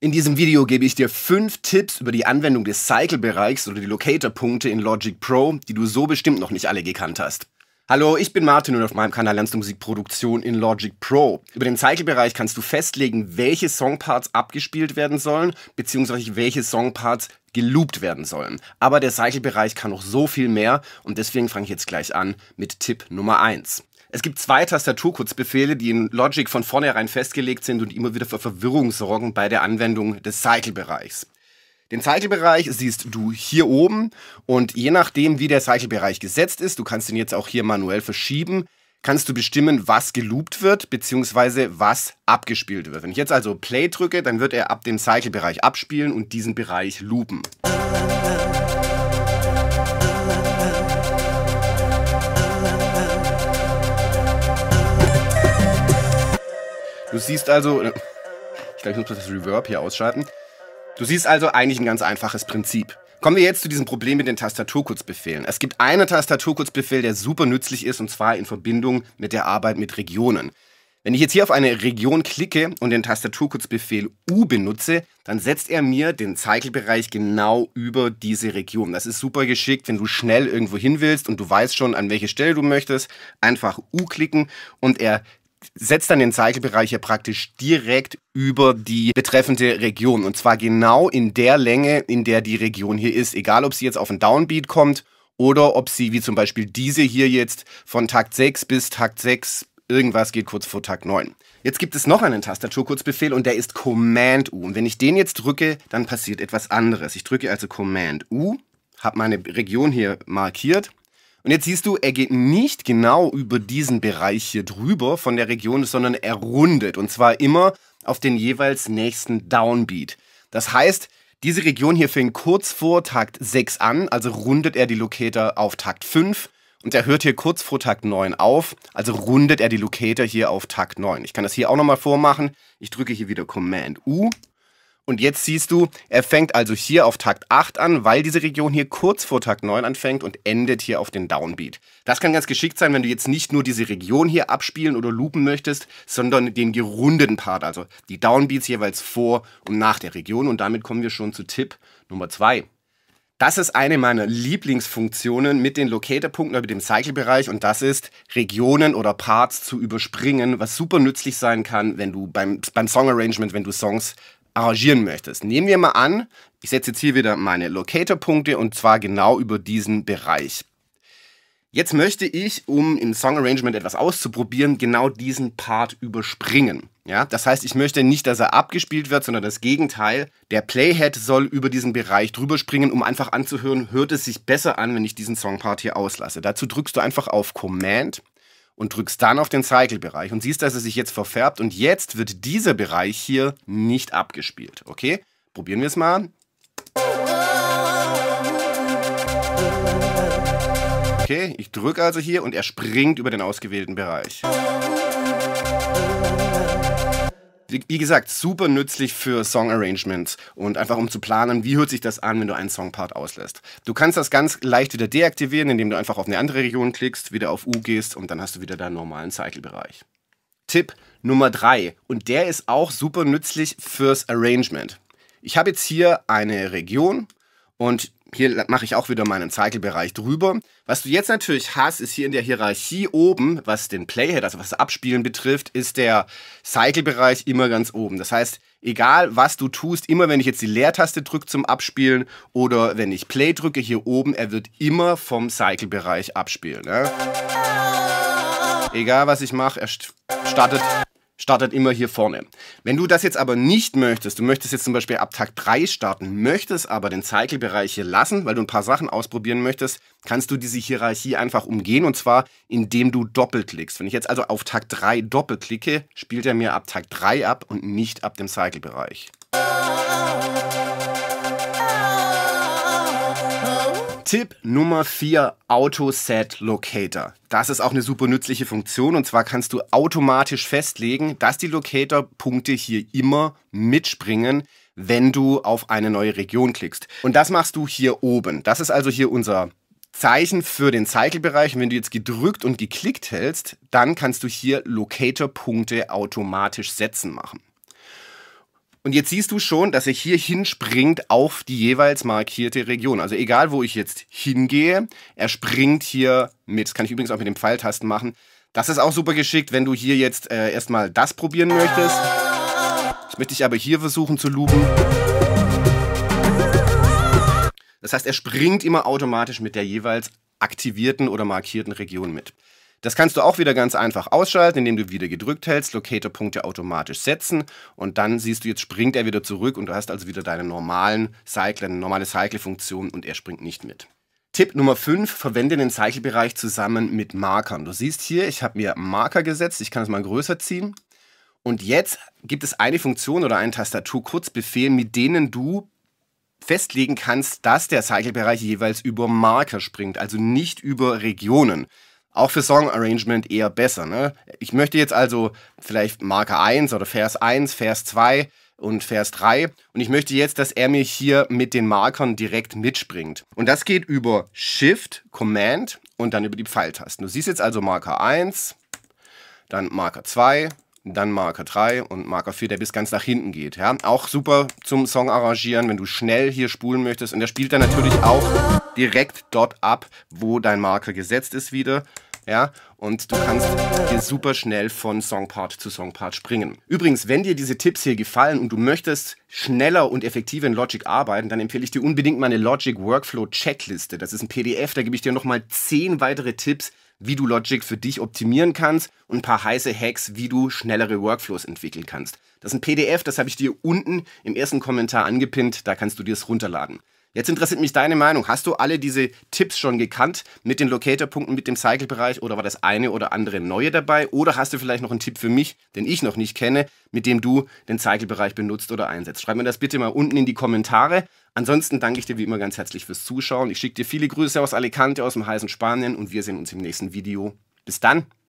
In diesem Video gebe ich dir fünf Tipps über die Anwendung des Cycle-Bereichs oder die Locator-Punkte in Logic Pro, die du so bestimmt noch nicht alle gekannt hast. Hallo, ich bin Martin und auf meinem Kanal lernst du Musikproduktion in Logic Pro. Über den Cycle-Bereich kannst du festlegen, welche Songparts abgespielt werden sollen, beziehungsweise welche Songparts geloopt werden sollen. Aber der Cycle-Bereich kann noch so viel mehr und deswegen fange ich jetzt gleich an mit Tipp Nummer eins. Es gibt zwei Tastaturkurzbefehle, die in Logic von vornherein festgelegt sind und immer wieder für Verwirrung sorgen bei der Anwendung des Cycle-Bereichs. Den Cycle-Bereich siehst du hier oben und je nachdem, wie der Cycle-Bereich gesetzt ist, du kannst ihn jetzt auch hier manuell verschieben, kannst du bestimmen, was geloopt wird bzw. was abgespielt wird. Wenn ich jetzt also Play drücke, dann wird er ab dem Cycle-Bereich abspielen und diesen Bereich loopen. Du siehst also, äh, ich glaube, ich muss das Reverb hier ausschalten. Du siehst also eigentlich ein ganz einfaches Prinzip. Kommen wir jetzt zu diesem Problem mit den Tastaturkurzbefehlen. Es gibt einen Tastaturkurzbefehl, der super nützlich ist, und zwar in Verbindung mit der Arbeit mit Regionen. Wenn ich jetzt hier auf eine Region klicke und den Tastaturkurzbefehl U benutze, dann setzt er mir den Cycle-Bereich genau über diese Region. Das ist super geschickt, wenn du schnell irgendwo hin willst und du weißt schon, an welche Stelle du möchtest. Einfach U klicken und er setzt dann den Cycle-Bereich ja praktisch direkt über die betreffende Region. Und zwar genau in der Länge, in der die Region hier ist. Egal, ob sie jetzt auf einen Downbeat kommt oder ob sie, wie zum Beispiel diese hier jetzt, von Takt 6 bis Takt 6, irgendwas geht kurz vor Takt 9. Jetzt gibt es noch einen Tastaturkurzbefehl und der ist Command U. Und wenn ich den jetzt drücke, dann passiert etwas anderes. Ich drücke also Command U, habe meine Region hier markiert und jetzt siehst du, er geht nicht genau über diesen Bereich hier drüber von der Region, sondern er rundet. Und zwar immer auf den jeweils nächsten Downbeat. Das heißt, diese Region hier fängt kurz vor Takt 6 an, also rundet er die Locator auf Takt 5. Und er hört hier kurz vor Takt 9 auf, also rundet er die Locator hier auf Takt 9. Ich kann das hier auch nochmal vormachen. Ich drücke hier wieder Command U und jetzt siehst du, er fängt also hier auf Takt 8 an, weil diese Region hier kurz vor Takt 9 anfängt und endet hier auf den Downbeat. Das kann ganz geschickt sein, wenn du jetzt nicht nur diese Region hier abspielen oder loopen möchtest, sondern den gerundeten Part, also die Downbeats jeweils vor und nach der Region. Und damit kommen wir schon zu Tipp Nummer 2. Das ist eine meiner Lieblingsfunktionen mit den Locator-Punkten oder mit dem Cycle-Bereich und das ist, Regionen oder Parts zu überspringen, was super nützlich sein kann, wenn du beim, beim Song-Arrangement, wenn du Songs arrangieren möchtest. Nehmen wir mal an, ich setze jetzt hier wieder meine Locator-Punkte und zwar genau über diesen Bereich. Jetzt möchte ich, um im Song Arrangement etwas auszuprobieren, genau diesen Part überspringen. Ja, das heißt, ich möchte nicht, dass er abgespielt wird, sondern das Gegenteil. Der Playhead soll über diesen Bereich drüber springen, um einfach anzuhören, hört es sich besser an, wenn ich diesen Songpart hier auslasse. Dazu drückst du einfach auf Command und drückst dann auf den Cycle-Bereich und siehst, dass es sich jetzt verfärbt und jetzt wird dieser Bereich hier nicht abgespielt. Okay, probieren wir es mal. Okay, ich drücke also hier und er springt über den ausgewählten Bereich wie, gesagt, super nützlich für Song-Arrangements und einfach um zu planen, wie hört sich das an, wenn du einen Songpart auslässt. Du kannst das ganz leicht wieder deaktivieren, indem du einfach auf eine andere Region klickst, wieder auf U gehst und dann hast du wieder deinen normalen Cycle-Bereich. Tipp Nummer 3 und der ist auch super nützlich fürs Arrangement. Ich habe jetzt hier eine Region und hier mache ich auch wieder meinen Cycle-Bereich drüber. Was du jetzt natürlich hast, ist hier in der Hierarchie oben, was den Playhead, also was das Abspielen betrifft, ist der Cycle-Bereich immer ganz oben. Das heißt, egal was du tust, immer wenn ich jetzt die Leertaste drücke zum Abspielen oder wenn ich Play drücke hier oben, er wird immer vom Cycle-Bereich abspielen. Ne? Egal was ich mache, er startet startet immer hier vorne. Wenn du das jetzt aber nicht möchtest, du möchtest jetzt zum Beispiel ab Tag 3 starten, möchtest aber den Cycle-Bereich hier lassen, weil du ein paar Sachen ausprobieren möchtest, kannst du diese Hierarchie einfach umgehen und zwar indem du doppelklickst. Wenn ich jetzt also auf Tag 3 doppelklicke, spielt er mir ab Tag 3 ab und nicht ab dem Cycle-Bereich. Tipp Nummer 4, Auto Set Locator. Das ist auch eine super nützliche Funktion und zwar kannst du automatisch festlegen, dass die Locator-Punkte hier immer mitspringen, wenn du auf eine neue Region klickst. Und das machst du hier oben. Das ist also hier unser Zeichen für den Cycle-Bereich. Und wenn du jetzt gedrückt und geklickt hältst, dann kannst du hier Locator-Punkte automatisch setzen machen. Und jetzt siehst du schon, dass er hier hinspringt auf die jeweils markierte Region. Also egal, wo ich jetzt hingehe, er springt hier mit. Das kann ich übrigens auch mit dem Pfeiltasten machen. Das ist auch super geschickt, wenn du hier jetzt äh, erstmal das probieren möchtest. Das möchte ich aber hier versuchen zu loopen. Das heißt, er springt immer automatisch mit der jeweils aktivierten oder markierten Region mit. Das kannst du auch wieder ganz einfach ausschalten, indem du wieder gedrückt hältst, Locator-Punkte automatisch setzen und dann siehst du, jetzt springt er wieder zurück und du hast also wieder deine normalen Cycle, eine normale Cycle-Funktion und er springt nicht mit. Tipp Nummer 5, verwende den Cycle-Bereich zusammen mit Markern. Du siehst hier, ich habe mir Marker gesetzt, ich kann es mal größer ziehen. Und jetzt gibt es eine Funktion oder einen Tastatur-Kurzbefehl, mit denen du festlegen kannst, dass der Cycle-Bereich jeweils über Marker springt, also nicht über Regionen auch für Song-Arrangement eher besser. Ne? Ich möchte jetzt also vielleicht Marker 1 oder Vers 1, Vers 2 und Vers 3 und ich möchte jetzt, dass er mir hier mit den Markern direkt mitspringt. Und das geht über Shift, Command und dann über die Pfeiltasten. Du siehst jetzt also Marker 1, dann Marker 2, dann Marker 3 und Marker 4, der bis ganz nach hinten geht. Ja? Auch super zum Song arrangieren, wenn du schnell hier spulen möchtest und der spielt dann natürlich auch direkt dort ab, wo dein Marker gesetzt ist wieder. Ja, und du kannst hier super schnell von Songpart zu Songpart springen. Übrigens, wenn dir diese Tipps hier gefallen und du möchtest schneller und effektiver in Logic arbeiten, dann empfehle ich dir unbedingt meine Logic Workflow Checkliste. Das ist ein PDF, da gebe ich dir nochmal 10 weitere Tipps, wie du Logic für dich optimieren kannst und ein paar heiße Hacks, wie du schnellere Workflows entwickeln kannst. Das ist ein PDF, das habe ich dir unten im ersten Kommentar angepinnt, da kannst du dir es runterladen. Jetzt interessiert mich deine Meinung. Hast du alle diese Tipps schon gekannt mit den Locator-Punkten, mit dem Cycle-Bereich oder war das eine oder andere neue dabei? Oder hast du vielleicht noch einen Tipp für mich, den ich noch nicht kenne, mit dem du den Cycle-Bereich benutzt oder einsetzt? Schreib mir das bitte mal unten in die Kommentare. Ansonsten danke ich dir wie immer ganz herzlich fürs Zuschauen. Ich schicke dir viele Grüße aus Alicante, aus dem heißen Spanien und wir sehen uns im nächsten Video. Bis dann!